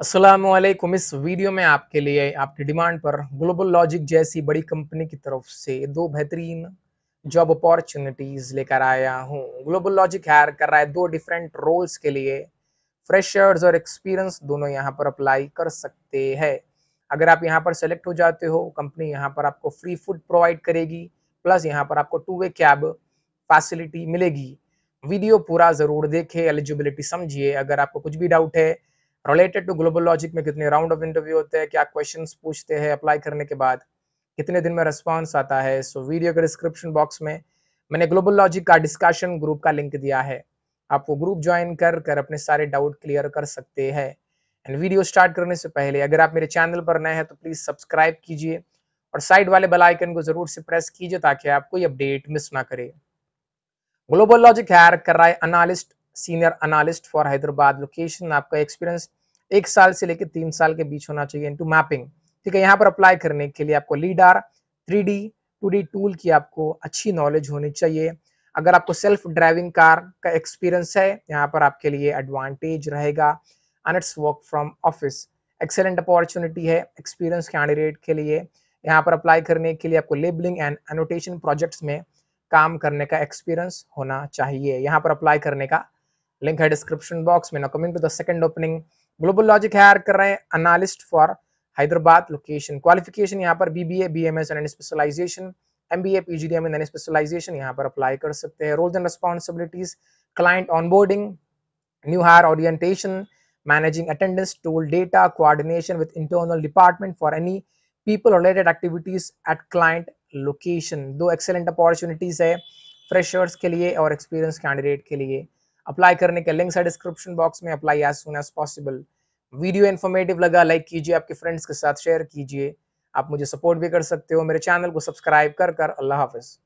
असलम इस वीडियो में आपके लिए आपकी डिमांड पर ग्लोबल लॉजिक जैसी बड़ी कंपनी की तरफ से दो बेहतरीन जॉब अपॉर्चुनिटीज़ लेकर आया हूँ ग्लोबल लॉजिक हायर कर रहा है दो डिफरेंट रोल्स के लिए फ्रेशर्स और एक्सपीरियंस दोनों यहाँ पर अप्लाई कर सकते हैं अगर आप यहाँ पर सेलेक्ट हो जाते हो कंपनी यहाँ पर आपको फ्री फूड प्रोवाइड करेगी प्लस यहाँ पर आपको टू वे कैब फैसिलिटी मिलेगी वीडियो पूरा ज़रूर देखे एलिजिबिलिटी समझिए अगर आपको कुछ भी डाउट है रिलेटेड टू ग्लोबल लॉजिक में कितने राउंड ऑफ इंटरव्यू होते हैं क्या क्वेश्चन पूछते हैं अप्लाई करने के बाद कितने दिन में रिस्पॉन्स आता है सो वीडियो के डिस्क्रिप्शन बॉक्स में मैंने ग्लोबल लॉजिक का डिस्कशन ग्रुप का लिंक दिया है आप वो ग्रुप ज्वाइन कर कर अपने सारे डाउट क्लियर कर सकते हैं एंड वीडियो स्टार्ट करने से पहले अगर आप मेरे चैनल पर नए हैं तो प्लीज़ सब्सक्राइब कीजिए और साइड वाले बेल आइकन को जरूर से प्रेस कीजिए ताकि आप कोई अपडेट मिस ना करें ग्लोबल लॉजिक हायर कर रहा है analyst senior analyst for Hyderabad location आपका एक्सपीरियंस एक साल से लेकर तीन साल के बीच होना चाहिए इनटू मैपिंग ठीक है यहाँ पर अप्लाई करने के लिए आपको lidar three D two D tool की आपको अच्छी नॉलेज होनी चाहिए अगर आपको सेल्फ ड्राइविंग कार का एक्सपीरियंस है यहाँ पर आपके लिए एडवांटेज रहेगा and it's work from office excellent opportunity है एक्सपीरियंस कैंडिडेट के लिए यहाँ पर अप्लाई करने के लिए आपको लेबलिंग एंड एनोटेशन प्रोजेक्ट्स में काम करने का एक्सपीरियंस होना चाहिए यहाँ पर अप्लाई करने का लिंक है डिस्क्रिप्शन बॉक्स में comment to the second opening Global Logic hire कर रहे हैं analyst for Hyderabad location qualification यहाँ पर BBA BMS and specialisation MBA PGDM and specialisation यहाँ पर अप्लाई कर सकते हैं roles and responsibilities client onboarding new hire orientation managing attendance tool data coordination with internal department for any people related activities at client location दो excellent opportunities है freshers के लिए और एक्सपीरियंस कैंडिडेट के लिए अप्लाई करने के लिंक है डिस्क्रिप्शन बॉक्स में apply as soon as possible video informative लगा लाइक कीजिए आपके फ्रेंड्स के साथ शेयर कीजिए आप मुझे सपोर्ट भी कर सकते हो मेरे चैनल को सब्सक्राइब कर कर अल्लाह हाफिज़